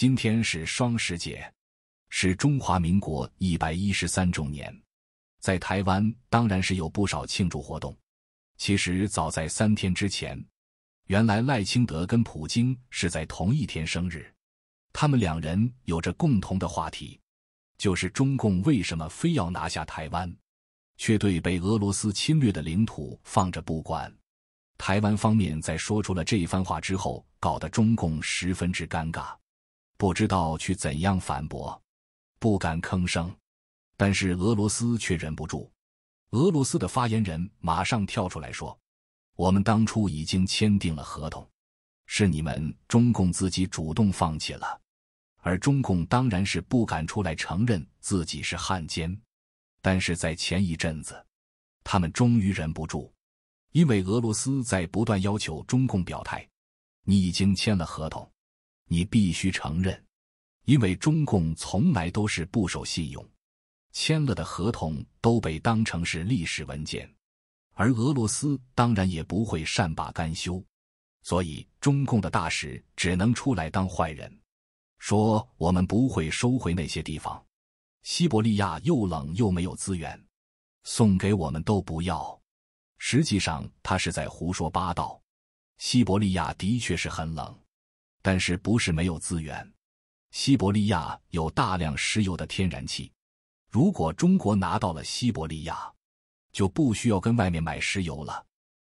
今天是双十节，是中华民国一百一十三周年，在台湾当然是有不少庆祝活动。其实早在三天之前，原来赖清德跟普京是在同一天生日，他们两人有着共同的话题，就是中共为什么非要拿下台湾，却对被俄罗斯侵略的领土放着不管。台湾方面在说出了这一番话之后，搞得中共十分之尴尬。不知道去怎样反驳，不敢吭声，但是俄罗斯却忍不住。俄罗斯的发言人马上跳出来说：“我们当初已经签订了合同，是你们中共自己主动放弃了。”而中共当然是不敢出来承认自己是汉奸，但是在前一阵子，他们终于忍不住，因为俄罗斯在不断要求中共表态：“你已经签了合同。”你必须承认，因为中共从来都是不守信用，签了的合同都被当成是历史文件，而俄罗斯当然也不会善罢甘休，所以中共的大使只能出来当坏人，说我们不会收回那些地方。西伯利亚又冷又没有资源，送给我们都不要。实际上他是在胡说八道，西伯利亚的确是很冷。但是不是没有资源？西伯利亚有大量石油的天然气，如果中国拿到了西伯利亚，就不需要跟外面买石油了，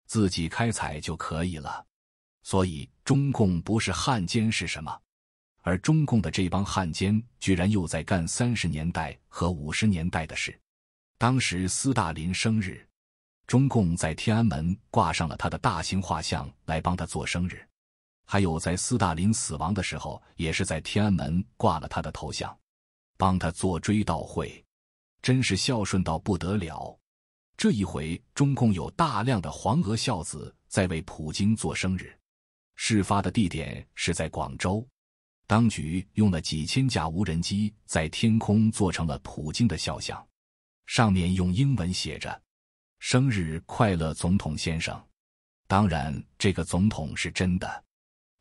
自己开采就可以了。所以中共不是汉奸是什么？而中共的这帮汉奸居然又在干三十年代和五十年代的事。当时斯大林生日，中共在天安门挂上了他的大型画像，来帮他做生日。还有，在斯大林死亡的时候，也是在天安门挂了他的头像，帮他做追悼会，真是孝顺到不得了。这一回，中共有大量的“黄俄孝子”在为普京做生日。事发的地点是在广州，当局用了几千架无人机在天空做成了普京的肖像，上面用英文写着“生日快乐，总统先生”。当然，这个总统是真的。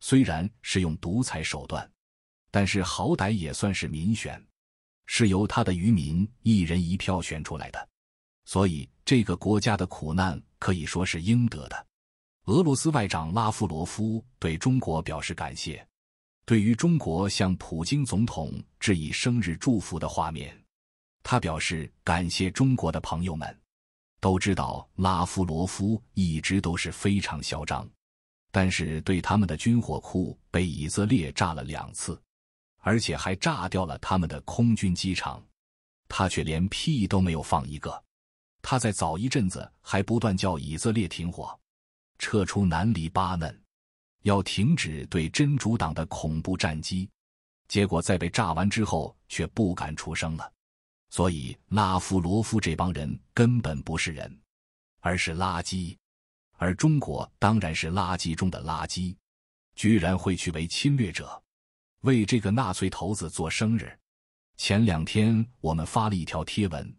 虽然是用独裁手段，但是好歹也算是民选，是由他的渔民一人一票选出来的，所以这个国家的苦难可以说是应得的。俄罗斯外长拉夫罗夫对中国表示感谢，对于中国向普京总统致以生日祝福的画面，他表示感谢中国的朋友们。都知道拉夫罗夫一直都是非常嚣张。但是对他们的军火库被以色列炸了两次，而且还炸掉了他们的空军机场，他却连屁都没有放一个。他在早一阵子还不断叫以色列停火，撤出南黎巴嫩，要停止对真主党的恐怖战机，结果在被炸完之后却不敢出声了。所以拉夫罗夫这帮人根本不是人，而是垃圾。而中国当然是垃圾中的垃圾，居然会去为侵略者、为这个纳粹头子做生日。前两天我们发了一条贴文，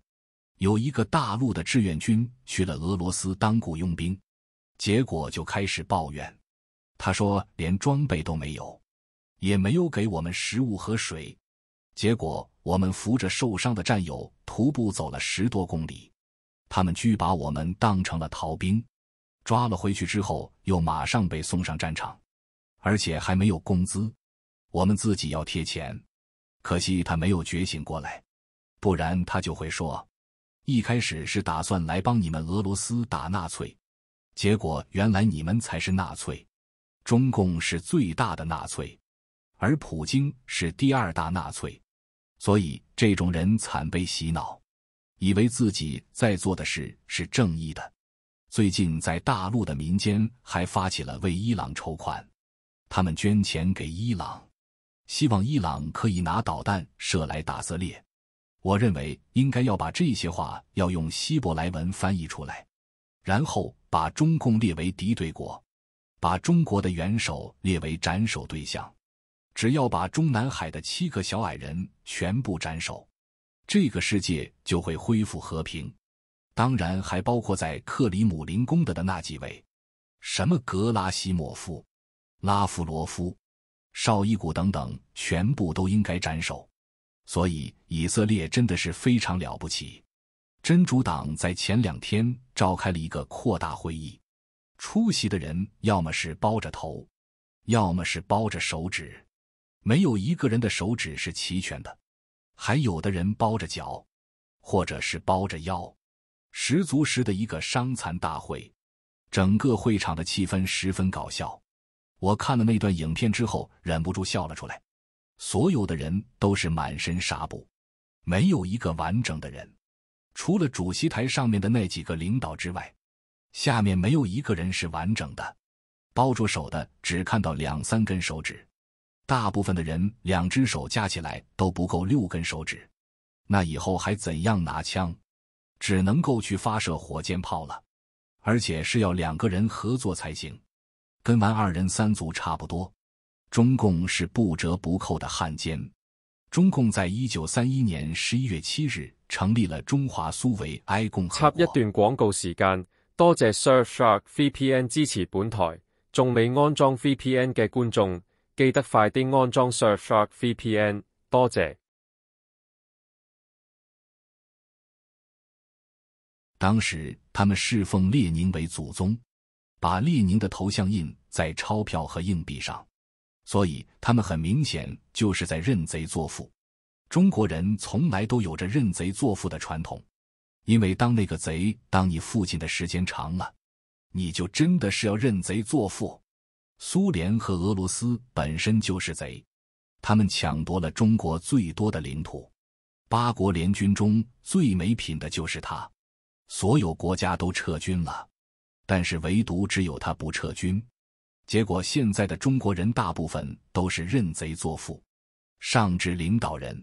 有一个大陆的志愿军去了俄罗斯当雇佣兵，结果就开始抱怨。他说连装备都没有，也没有给我们食物和水。结果我们扶着受伤的战友徒步走了十多公里，他们居把我们当成了逃兵。抓了回去之后，又马上被送上战场，而且还没有工资，我们自己要贴钱。可惜他没有觉醒过来，不然他就会说：“一开始是打算来帮你们俄罗斯打纳粹，结果原来你们才是纳粹，中共是最大的纳粹，而普京是第二大纳粹。”所以这种人惨被洗脑，以为自己在做的事是正义的。最近在大陆的民间还发起了为伊朗筹款，他们捐钱给伊朗，希望伊朗可以拿导弹射来打以色列。我认为应该要把这些话要用希伯来文翻译出来，然后把中共列为敌对国，把中国的元首列为斩首对象。只要把中南海的七个小矮人全部斩首，这个世界就会恢复和平。当然，还包括在克里姆林宫的的那几位，什么格拉西莫夫、拉夫罗夫、绍伊古等等，全部都应该斩首。所以，以色列真的是非常了不起。真主党在前两天召开了一个扩大会议，出席的人要么是包着头，要么是包着手指，没有一个人的手指是齐全的。还有的人包着脚，或者是包着腰。十足十的一个伤残大会，整个会场的气氛十分搞笑。我看了那段影片之后，忍不住笑了出来。所有的人都是满身纱布，没有一个完整的人。除了主席台上面的那几个领导之外，下面没有一个人是完整的。包着手的，只看到两三根手指。大部分的人，两只手加起来都不够六根手指。那以后还怎样拿枪？只能够去发射火箭炮了，而且是要两个人合作才行，跟完二人三足差不多。中共是不折不扣的汉奸。中共在一九三一年十一月七日成立了中华苏维埃共和国。插一段广告时间，多谢 Surfshark VPN 支持本台。仲未安装 VPN 嘅观众，记得快啲安装 Surfshark VPN，多谢。当时他们侍奉列宁为祖宗，把列宁的头像印在钞票和硬币上，所以他们很明显就是在认贼作父。中国人从来都有着认贼作父的传统，因为当那个贼当你父亲的时间长了，你就真的是要认贼作父。苏联和俄罗斯本身就是贼，他们抢夺了中国最多的领土，八国联军中最没品的就是他。所有国家都撤军了，但是唯独只有他不撤军。结果现在的中国人大部分都是认贼作父，上至领导人，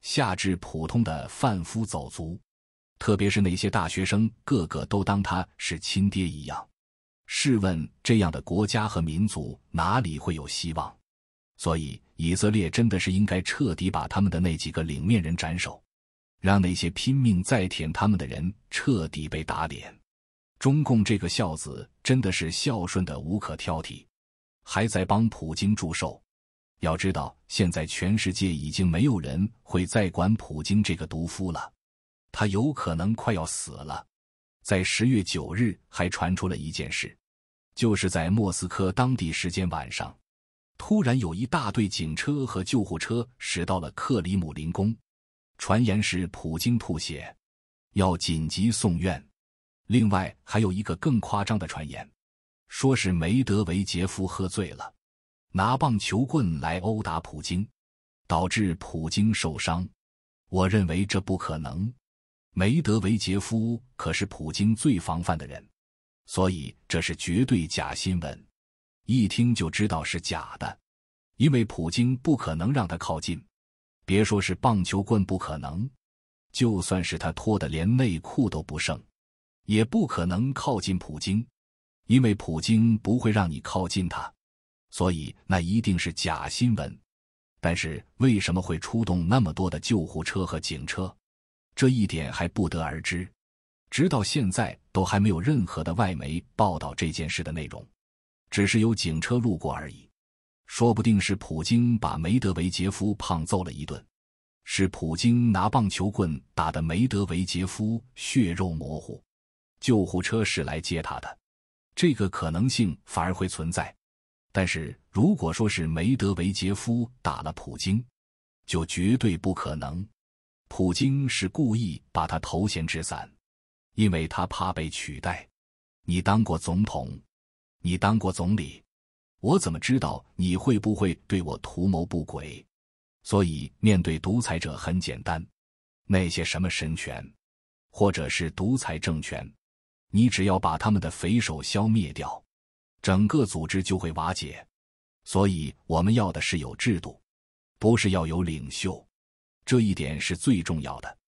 下至普通的贩夫走卒，特别是那些大学生，个个都当他是亲爹一样。试问这样的国家和民族哪里会有希望？所以以色列真的是应该彻底把他们的那几个领面人斩首。让那些拼命再舔他们的人彻底被打脸，中共这个孝子真的是孝顺的无可挑剔，还在帮普京祝寿。要知道，现在全世界已经没有人会再管普京这个毒夫了，他有可能快要死了。在十月九日，还传出了一件事，就是在莫斯科当地时间晚上，突然有一大队警车和救护车驶到了克里姆林宫。传言是普京吐血，要紧急送院。另外还有一个更夸张的传言，说是梅德韦杰夫喝醉了，拿棒球棍来殴打普京，导致普京受伤。我认为这不可能，梅德韦杰夫可是普京最防范的人，所以这是绝对假新闻。一听就知道是假的，因为普京不可能让他靠近。别说是棒球棍不可能，就算是他脱的连内裤都不剩，也不可能靠近普京，因为普京不会让你靠近他，所以那一定是假新闻。但是为什么会出动那么多的救护车和警车，这一点还不得而知，直到现在都还没有任何的外媒报道这件事的内容，只是有警车路过而已。说不定是普京把梅德韦杰夫胖揍了一顿，是普京拿棒球棍打的梅德韦杰夫血肉模糊，救护车是来接他的，这个可能性反而会存在。但是如果说是梅德韦杰夫打了普京，就绝对不可能。普京是故意把他头衔支散，因为他怕被取代。你当过总统，你当过总理。我怎么知道你会不会对我图谋不轨？所以面对独裁者很简单，那些什么神权，或者是独裁政权，你只要把他们的匪首消灭掉，整个组织就会瓦解。所以我们要的是有制度，不是要有领袖，这一点是最重要的。